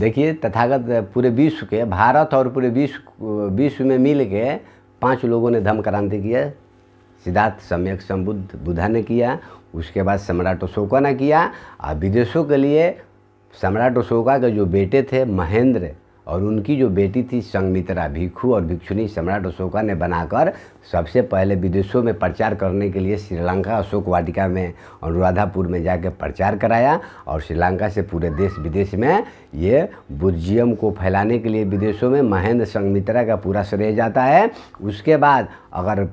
देखिए तथागत पूरे विश्व के भारत और पूरे विश्व विश्व में मिल के पाँच लोगों ने धर्म क्रांति किया सिद्धार्थ सम्यक सम्बुद्ध बुद्धा ने किया उसके बाद सम्राट अशोका ने किया और विदेशों के लिए सम्राट अशोका के जो बेटे थे महेंद्र और उनकी जो बेटी थी संगमित्रा भिक्षु और भिक्षुनी सम्राट अशोका ने बनाकर सबसे पहले विदेशों में प्रचार करने के लिए श्रीलंका अशोक वाटिका में अनुराधापुर में जाकर प्रचार कराया और श्रीलंका से पूरे देश विदेश में ये बुद्धियम को फैलाने के लिए विदेशों में महेंद्र संगमित्रा का पूरा श्रेय जाता है उसके बाद अगर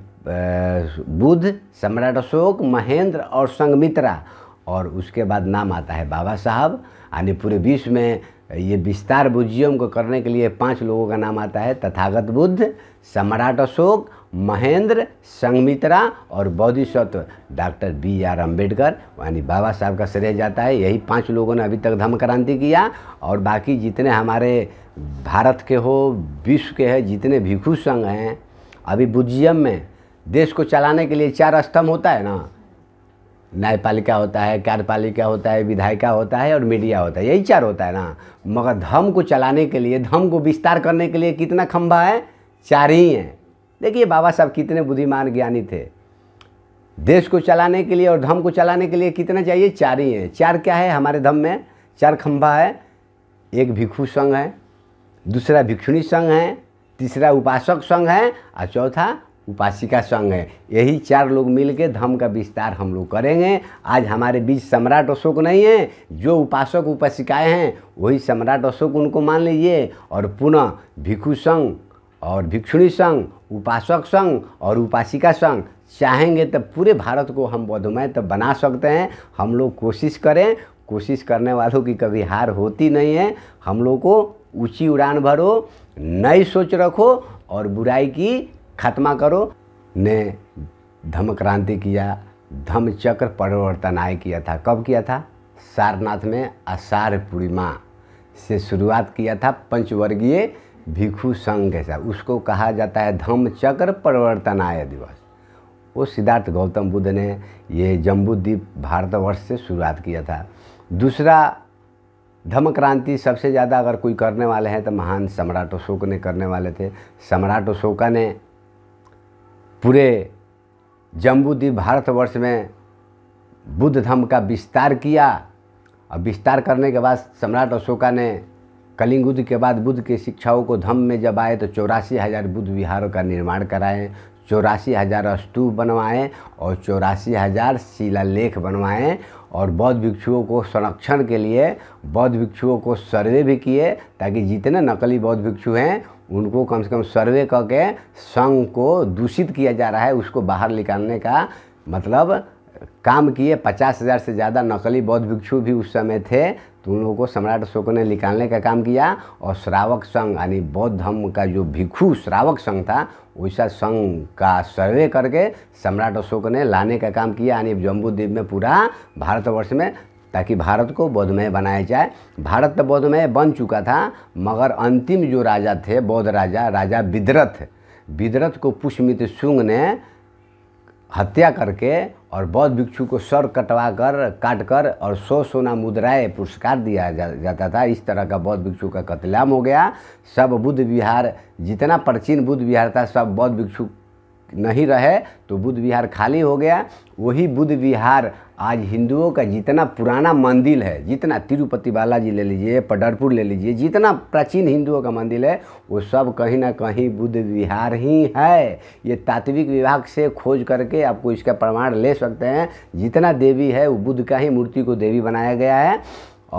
बुद्ध सम्राट अशोक महेंद्र और संगमित्रा और उसके बाद नाम आता है बाबा साहब यानी पूरे विश्व में ये विस्तार बुजियम को करने के लिए पांच लोगों का नाम आता है तथागत बुद्ध सम्राट अशोक महेंद्र संगमित्रा और बौद्धिस्व डॉक्टर बी आर अम्बेडकर यानी बाबा साहब का श्रेय जाता है यही पांच लोगों ने अभी तक धर्म क्रांति किया और बाकी जितने हमारे भारत के हो विश्व के हैं जितने भिक्षु संघ हैं अभी बुद्धियम में देश को चलाने के लिए चार स्तंभ होता है ना न्यायपालिका होता है कार्यपालिका होता है विधायिका होता है और मीडिया होता है यही चार होता है ना मगर धर्म को चलाने के लिए धर्म को विस्तार करने के लिए कितना खम्भा है चार ही हैं देखिए बाबा साहब कितने बुद्धिमान ज्ञानी थे देश को चलाने के लिए और धर्म को चलाने के लिए कितना चाहिए चार ही हैं चार क्या है हमारे धर्म में चार खम्भा है एक भिक्षु संघ है दूसरा भिक्षुणी संघ है तीसरा उपासक संघ है और चौथा उपासिका संघ है यही चार लोग मिल के धम का विस्तार हम लोग करेंगे आज हमारे बीच सम्राट अशोक नहीं है जो उपासक उपासिकाएँ हैं वही सम्राट अशोक उनको मान लीजिए और पुनः भिक्षु संघ और भिक्षुणी संघ उपासक संघ और उपासिका संघ चाहेंगे तब पूरे भारत को हम बौद्धमय तो बना सकते हैं हम लोग कोशिश करें कोशिश करने वालों की कभी हार होती नहीं है हम लोग को ऊँची उड़ान भरो नई सोच रखो और बुराई की खात्मा करो ने धम क्रांति किया धम चक्र परिवर्तन आय किया था कब किया था सारनाथ में आषाढ़ पूर्णिमा से शुरुआत किया था पंचवर्गीय भिक्षु संघ के साथ उसको कहा जाता है धम चक्र परिवर्तन आय दिवस वो सिद्धार्थ गौतम बुद्ध ने ये जम्बूद्वीप भारतवर्ष से शुरुआत किया था दूसरा धम क्रांति सबसे ज़्यादा अगर कोई करने वाले हैं तो महान सम्राट अशोक ने करने वाले थे सम्राट अशोका ने पूरे जम्बूद्वीप भारतवर्ष में बुद्ध धर्म का विस्तार किया और विस्तार करने के बाद सम्राट अशोका ने कलिंग युद्ध के बाद बुद्ध के शिक्षाओं को धम्म में जब आए तो चौरासी हज़ार बुद्ध विहारों का निर्माण कराएं चौरासी हज़ार स्तूप बनवाएं और चौरासी हज़ार शिलालेख बनवाएं और बौद्ध भिक्षुओं को संरक्षण के लिए बौद्ध भिक्षुओं को सर्वे भी किए ताकि जितने नकली बौद्ध भिक्षु हैं उनको कम से कम सर्वे करके संघ को दूषित किया जा रहा है उसको बाहर निकालने का मतलब काम किए पचास हज़ार से ज़्यादा नकली बौद्ध भिक्षु भी उस समय थे तो उन लोगों को सम्राट अशोक ने निकालने का काम किया और श्रावक संघ यानी बौद्ध धर्म का जो भिक्षु श्रावक संघ था वैसा संघ का सर्वे करके सम्राट अशोक ने लाने का काम किया यानी जम्बूद्वीप में पूरा भारतवर्ष में ताकि भारत को बौद्धमय बनाया जाए भारत तो बौद्धमय बन चुका था मगर अंतिम जो राजा थे बौद्ध राजा राजा विद्रथ विद्रथ को पुष्यमित्र शुंग ने हत्या करके और बौद्ध भिक्षु को सर कटवा कर काट कर और सौ सोना मुद्राएं पुरस्कार दिया जा, जाता था इस तरह का बौद्ध भिक्षु का कतलाम हो गया सब बुद्ध विहार जितना प्राचीन बुद्ध विहार था सब बौद्ध भिक्षु नहीं रहे तो बुद्ध विहार खाली हो गया वही बुद्ध विहार आज हिंदुओं का जितना पुराना मंदिर है जितना तिरुपति बालाजी ले लीजिए पडरपुर ले लीजिए जितना प्राचीन हिंदुओं का मंदिर है वो सब कहीं ना कहीं बुद्ध विहार ही है ये तात्विक विभाग से खोज करके आपको इसका प्रमाण ले सकते हैं जितना देवी है वो बुद्ध का ही मूर्ति को देवी बनाया गया है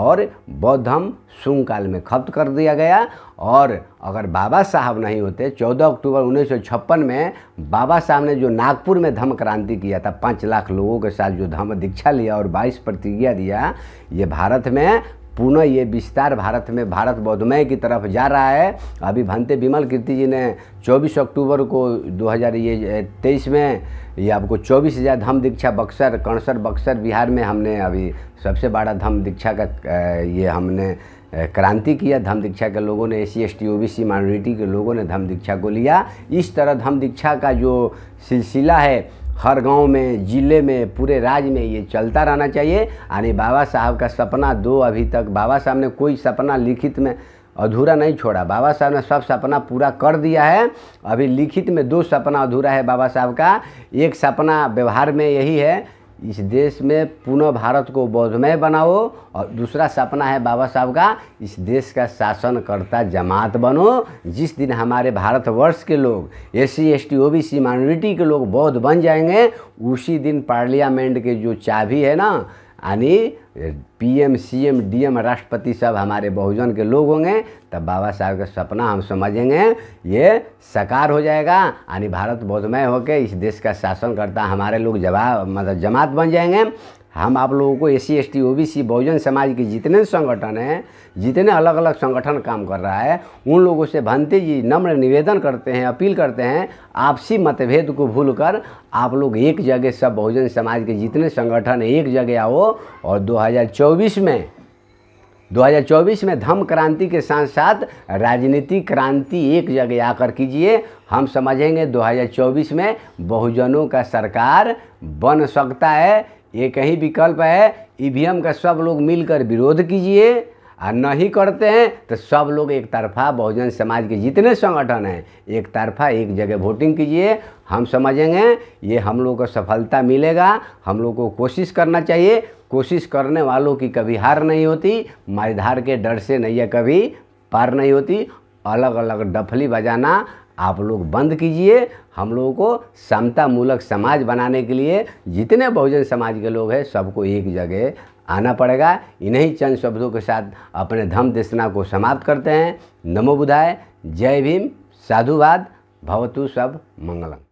और बौद्ध धर्म सुंग काल में खप्त कर दिया गया और अगर बाबा साहब नहीं होते 14 अक्टूबर उन्नीस में बाबा साहब ने जो नागपुर में धम्म क्रांति किया था पाँच लाख लोगों के साथ जो धम्म दीक्षा लिया और बाईस प्रतिज्ञा दिया ये भारत में पुनः ये विस्तार भारत में भारत बौद्धमय की तरफ जा रहा है अभी भंते विमल कीर्ति जी ने 24 अक्टूबर को 2000 ये तेईस में ये आपको 24 हज़ार धम दीक्षा बक्सर कणसर बक्सर बिहार में हमने अभी सबसे बड़ा धम दीक्षा का ये हमने क्रांति किया धम दीक्षा के लोगों ने A C S T O B C minority के लोगों ने धम दीक्षा को लिया इस तरह धम दीक्षा का जो सिलसिला है हर गांव में ज़िले में पूरे राज्य में ये चलता रहना चाहिए यानी बाबा साहब का सपना दो अभी तक बाबा साहब ने कोई सपना लिखित में अधूरा नहीं छोड़ा बाबा साहब ने सब सपना पूरा कर दिया है अभी लिखित में दो सपना अधूरा है बाबा साहब का एक सपना व्यवहार में यही है इस देश में पुनः भारत को बौद्धमय बनाओ और दूसरा सपना है बाबा साहब का इस देश का शासनकर्ता जमात बनो जिस दिन हमारे भारतवर्ष के लोग S C S T O B C minority के लोग बौद्ध बन जाएंगे उसी दिन पार्लियामेंट के जो चाबी है ना यानी पीएम सीएम डीएम राष्ट्रपति सब हमारे बहुजन के लोग होंगे तब बाबा साहब का सपना हम समझेंगे ये साकार हो जाएगा यानी भारत बोधमय होकर इस देश का शासन करता हमारे लोग जवाब मतलब जमात बन जाएंगे हम आप लोगों को S C S T O B C बहुजन समाज के जितने संगठन हैं जितने अलग अलग संगठन काम कर रहा है उन लोगों से भंते जी नम्र निवेदन करते हैं अपील करते हैं आपसी मतभेद को भूलकर आप लोग एक जगह सब बहुजन समाज के जितने संगठन एक जगह आओ और 2024 में 2024 में धम क्रांति के साथ साथ राजनीति क्रांति एक जगह आकर कीजिए हम समझेंगे 2024 में बहुजनों का सरकार बन सकता है एक ही विकल्प है ईवीएम का सब लोग मिलकर विरोध कीजिए और नहीं करते हैं तो सब लोग एक तरफा बहुजन समाज के जितने संगठन हैं एक तरफा एक जगह वोटिंग कीजिए हम समझेंगे ये हम लोग को सफलता मिलेगा हम लोग को कोशिश करना चाहिए कोशिश करने वालों की कभी हार नहीं होती मझधार के डर से नहीं है कभी पार नहीं होती अलग अलग डफली बजाना आप लोग बंद कीजिए हम लोगों को समतामूलक समाज बनाने के लिए जितने बहुजन समाज के लोग हैं सबको एक जगह आना पड़ेगा इन्हीं चंद शब्दों के साथ अपने धम देशना को समाप्त करते हैं नमो बुधाए जय भीम साधुवाद भवतु सब मंगलम